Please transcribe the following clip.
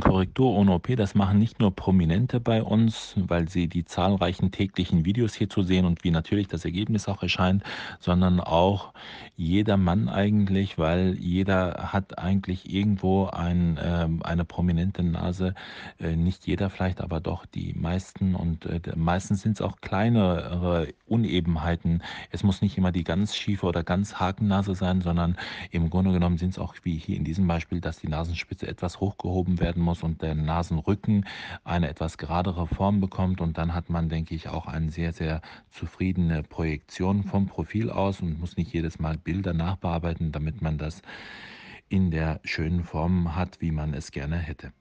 Korrektur ohne OP, das machen nicht nur Prominente bei uns, weil sie die zahlreichen täglichen Videos hier zu sehen und wie natürlich das Ergebnis auch erscheint, sondern auch jeder Mann eigentlich, weil jeder hat eigentlich irgendwo ein, äh, eine prominente Nase. Äh, nicht jeder vielleicht, aber doch die meisten. Und äh, meistens sind es auch kleinere Unebenheiten. Es muss nicht immer die ganz schiefe oder ganz Hakennase sein, sondern im Grunde genommen sind es auch wie hier in diesem Beispiel, dass die Nasenspitze etwas hochgehoben werden muss und der Nasenrücken eine etwas geradere Form bekommt. Und dann hat man, denke ich, auch eine sehr, sehr zufriedene Projektion vom Profil aus und muss nicht jedes Mal Bilder nachbearbeiten, damit man das in der schönen Form hat, wie man es gerne hätte.